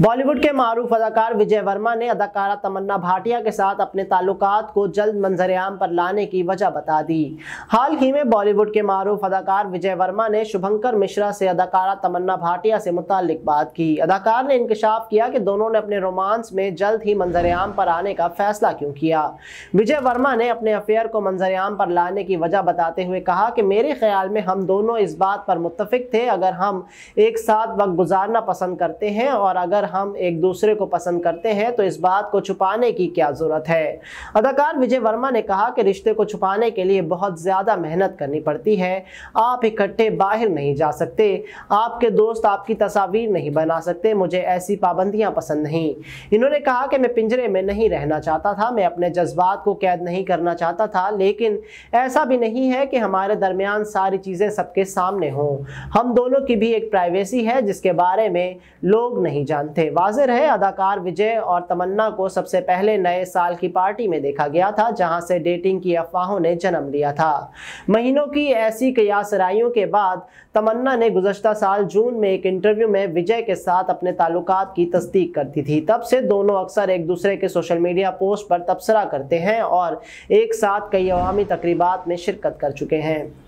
बॉलीवुड के मारूफ अदाकार विजय वर्मा ने अदाकारा तमन्ना भाटिया के साथ अपने ताल्लुकात को जल्द मंजरेआम पर लाने की वजह बता दी हाल ही में बॉलीवुड के मारूफ अदाकार विजय वर्मा ने शुभंकर मिश्रा से अदाकारा तमन्ना भाटिया से मुतालिक बात की अदाकार ने इंकशाफ किया कि दोनों ने अपने रोमांस में जल्द ही मंजरेआम पर आने का फैसला क्यों किया विजय वर्मा ने अपने अफेयर को मंजरेआम पर लाने की वजह बताते हुए कहा कि मेरे ख्याल में हम दोनों इस बात पर मुतफिक थे अगर हम एक साथ वक्त गुजारना पसंद करते हैं और अगर हम एक दूसरे को पसंद करते हैं तो इस बात को छुपाने की क्या ज़रूरत है अदाकार विजय वर्मा ने कहा कि रिश्ते को छुपाने के लिए बहुत ज़्यादा मेहनत करनी पड़ती है आप इकट्ठे बाहर नहीं जा सकते आपके दोस्त आपकी तस्वीर नहीं बना सकते मुझे ऐसी पाबंदियां पसंद नहीं इन्होंने कहा कि मैं पिंजरे में नहीं रहना चाहता था मैं अपने जज्बात को कैद नहीं करना चाहता था लेकिन ऐसा भी नहीं है कि हमारे दरमियान सारी चीज़ें सबके सामने हों हम दोनों की भी एक प्राइवेसी है जिसके बारे में लोग नहीं जानते थे वाजिर है अदाकार विजय और तमन्ना को सबसे पहले नए साल की पार्टी में देखा गया था जहां से डेटिंग की अफवाहों ने जन्म लिया था महीनों की ऐसी कयासराइयों के बाद तमन्ना ने गुजशत साल जून में एक इंटरव्यू में विजय के साथ अपने ताल्लुक की तस्दीक कर दी थी तब से दोनों अक्सर एक दूसरे के सोशल मीडिया पोस्ट पर तबसरा करते हैं और एक साथ कई अवामी तकरीबा में शिरकत कर चुके हैं